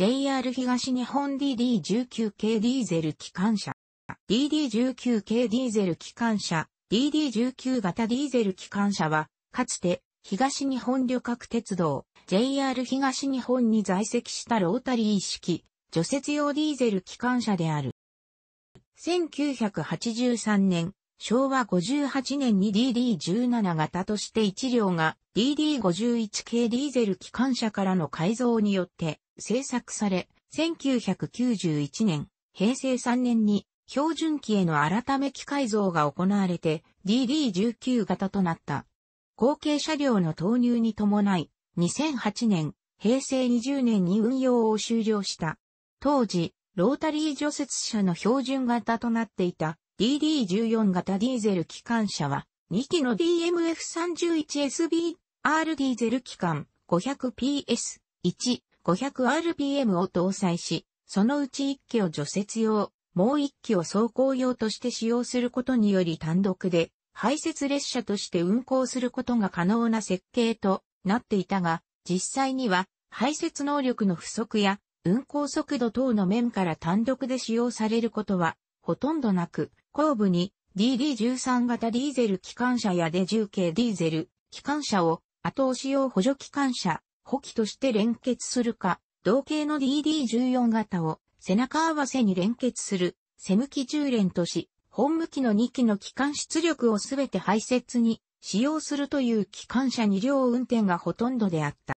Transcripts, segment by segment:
JR 東日本 DD19 系ディーゼル機関車、DD19 系ディーゼル機関車、DD19 型ディーゼル機関車は、かつて東日本旅客鉄道、JR 東日本に在籍したロータリー式、除雪用ディーゼル機関車である。1983年、昭和58年に DD17 型として1両が DD51 系ディーゼル機関車からの改造によって製作され、1991年、平成3年に標準機への改め機改造が行われて DD19 型となった。後継車両の投入に伴い、2008年、平成20年に運用を終了した。当時、ロータリー除雪車の標準型となっていた DD14 型ディーゼル機関車は、2機の DMF31SB、R ディーゼル機関 500PS、1、500rpm を搭載し、そのうち1機を除雪用、もう1機を走行用として使用することにより単独で、排泄列車として運行することが可能な設計となっていたが、実際には、排泄能力の不足や、運行速度等の面から単独で使用されることはほとんどなく、後部に DD13 型ディーゼル機関車やデ10系ディーゼル機関車を後押し用補助機関車、補機として連結するか、同型の DD14 型を背中合わせに連結する、背向き重連とし、本向きの2機の機関出力をすべて排泄に使用するという機関車2両運転がほとんどであった。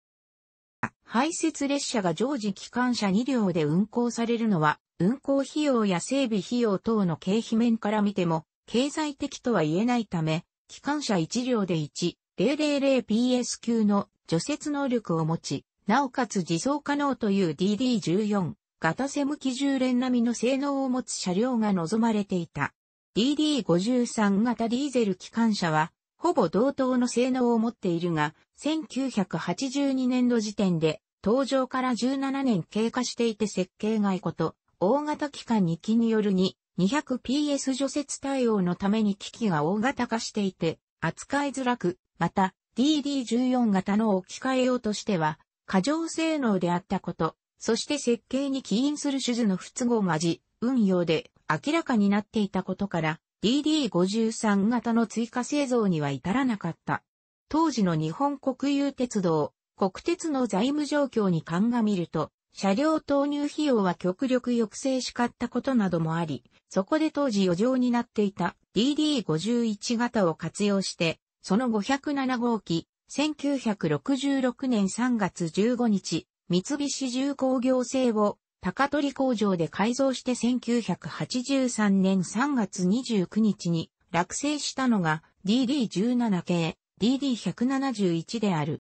排泄列車が常時機関車2両で運行されるのは、運行費用や整備費用等の経費面から見ても、経済的とは言えないため、機関車1両で 1000PS 級の除雪能力を持ち、なおかつ自走可能という DD14 型セム機従連並みの性能を持つ車両が望まれていた。DD53 型ディーゼル機関車は、ほぼ同等の性能を持っているが、1982年度時点で登場から17年経過していて設計外こと、大型機関2機による2、200PS 除雪対応のために機器が大型化していて、扱いづらく、また、DD14 型の置き換え用としては、過剰性能であったこと、そして設計に起因する手術の不都合がじ、運用で明らかになっていたことから、DD53 型の追加製造には至らなかった。当時の日本国有鉄道、国鉄の財務状況に鑑みると、車両投入費用は極力抑制しかったことなどもあり、そこで当時余剰になっていた DD51 型を活用して、その507号機、1966年3月15日、三菱重工業製を高取工場で改造して1983年3月29日に落成したのが DD17 系 DD171 である。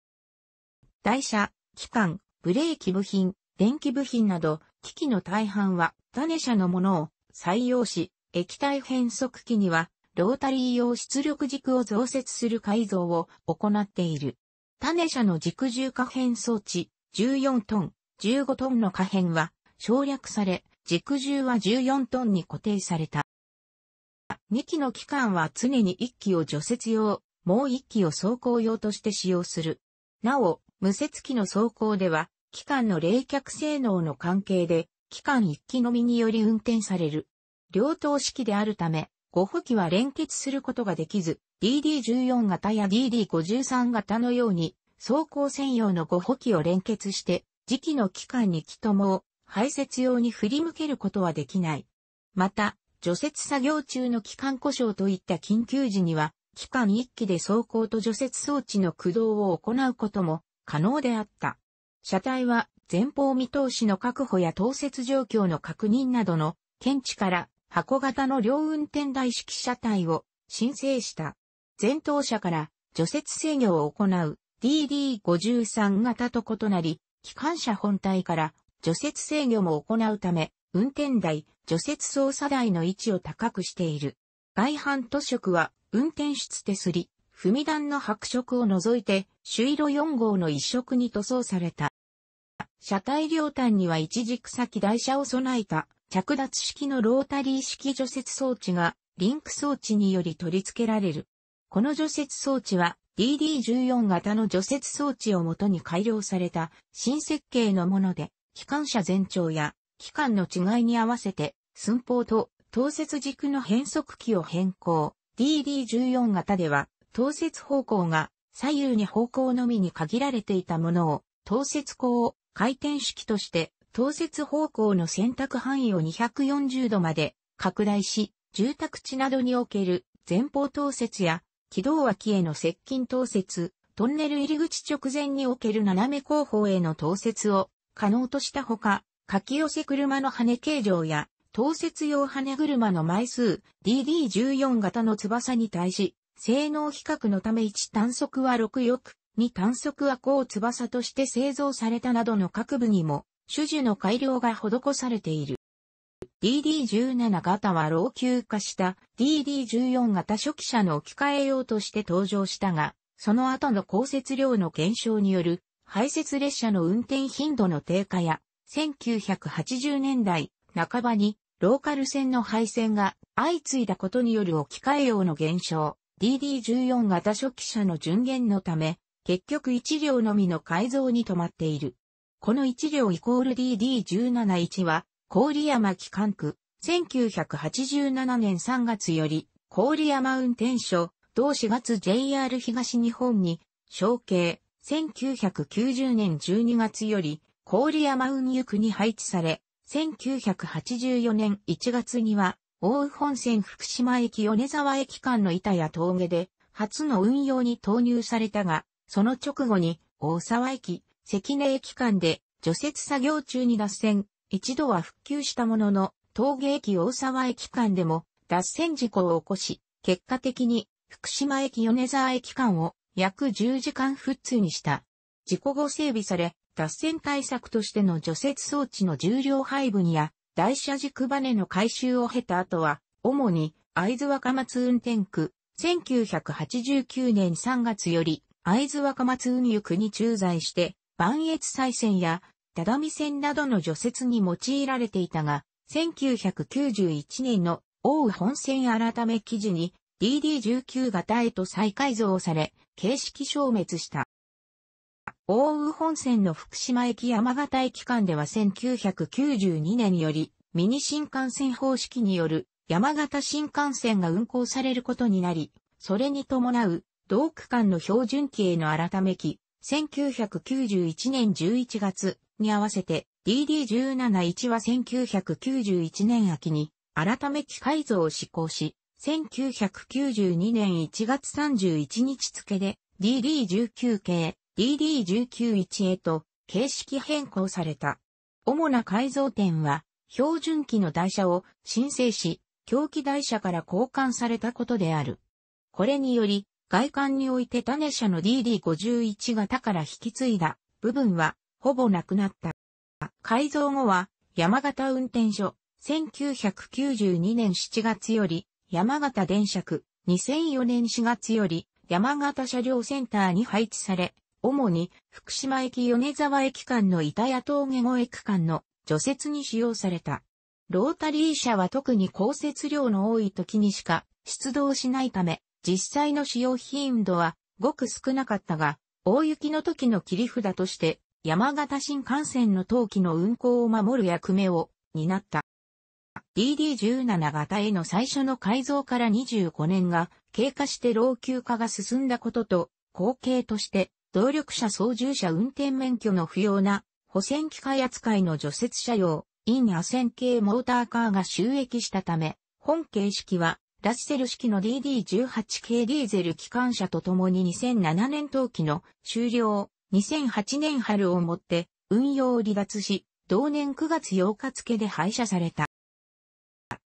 台車、機関、ブレーキ部品、電気部品など、機器の大半は種車のものを採用し、液体変速機には、ロータリー用出力軸を増設する改造を行っている。種車の軸重可変装置14トン、15トンの可変は省略され、軸重は14トンに固定された。2機の機関は常に1機を除雪用、もう1機を走行用として使用する。なお、無接機の走行では、機関の冷却性能の関係で、機関一機のみにより運転される。両等式であるため、5歩機は連結することができず、DD14 型や DD53 型のように、走行専用の5歩機を連結して、時期の機関に機ともを排泄用に振り向けることはできない。また、除雪作業中の機関故障といった緊急時には、機関1機で走行と除雪装置の駆動を行うことも可能であった。車体は前方見通しの確保や投設状況の確認などの検知から箱型の両運転台式車体を申請した。前頭車から除雪制御を行う DD53 型と異なり、機関車本体から除雪制御も行うため、運転台、除雪操作台の位置を高くしている。外反塗色は運転室手すり、踏み段の白色を除いて、朱色4号の一色に塗装された。車体両端には一軸先台車を備えた着脱式のロータリー式除雪装置がリンク装置により取り付けられる。この除雪装置は DD14 型の除雪装置をもとに改良された新設計のもので、機関車全長や機関の違いに合わせて寸法と投節軸の変速機を変更。DD14 型では透雪方向が左右に方向のみに限られていたものを、透雪口を回転式として、透雪方向の選択範囲を240度まで拡大し、住宅地などにおける前方透雪や軌道脇への接近透雪、トンネル入り口直前における斜め後方への透雪を可能としたほか、書き寄せ車の羽形状や、透雪用羽車の枚数 DD14 型の翼に対し、性能比較のため1単速は6翼、2単速は甲翼として製造されたなどの各部にも、種々の改良が施されている。DD17 型は老朽化した DD14 型初期車の置き換え用として登場したが、その後の降雪量の減少による排雪列車の運転頻度の低下や、1980年代半ばにローカル線の廃線が相次いだことによる置き換え用の減少、DD14 型初期車の順限のため、結局1両のみの改造に止まっている。この1両イコール DD171 は、郡山機関区、1987年3月より、郡山運転所、同4月 JR 東日本に、承継、1990年12月より、郡山運輸区に配置され、1984年1月には、奥羽本線福島駅米沢駅間の板や峠で、初の運用に投入されたが、その直後に、大沢駅、関根駅間で、除雪作業中に脱線、一度は復旧したものの、峠駅大沢駅間でも、脱線事故を起こし、結果的に、福島駅米沢駅間を、約10時間復通にした。事故後整備され、脱線対策としての除雪装置の重量配分や、台車軸バネの改修を経た後は、主に会津若松運転区、1989年3月より会津若松運輸区に駐在して、万越再線や只見線などの除雪に用いられていたが、1991年の大宇本線改め記事に DD19 型へと再改造され、形式消滅した。奥羽本線の福島駅山形駅間では1992年よりミニ新幹線方式による山形新幹線が運行されることになり、それに伴う同区間の標準期への改め期、1991年11月に合わせて DD171 は1991年秋に改め期改造を施行し、1992年1月31日付で DD19 系 DD191 へと形式変更された。主な改造点は、標準機の台車を申請し、狂気台車から交換されたことである。これにより、外観において種車の DD51 型から引き継いだ部分は、ほぼなくなった。改造後は、山形運転所、1992年7月より、山形電車区、2004年4月より、山形車両センターに配置され、主に福島駅米沢駅間の板谷峠越え区間の除雪に使用された。ロータリー車は特に降雪量の多い時にしか出動しないため、実際の使用頻度はごく少なかったが、大雪の時の切り札として、山形新幹線の冬季の運行を守る役目を担った。DD17 型への最初の改造から25年が経過して老朽化が進んだことと、後継として動力車操縦者運転免許の不要な、保線機械扱いの除雪車用、インアセン系モーターカーが収益したため、本形式は、ラッセル式の DD18 系ディーゼル機関車とともに2007年冬季の終了、2008年春をもって運用を離脱し、同年9月8日付で廃車された。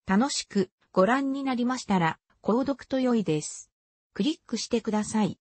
楽しくご覧になりましたら、購読と良いです。クリックしてください。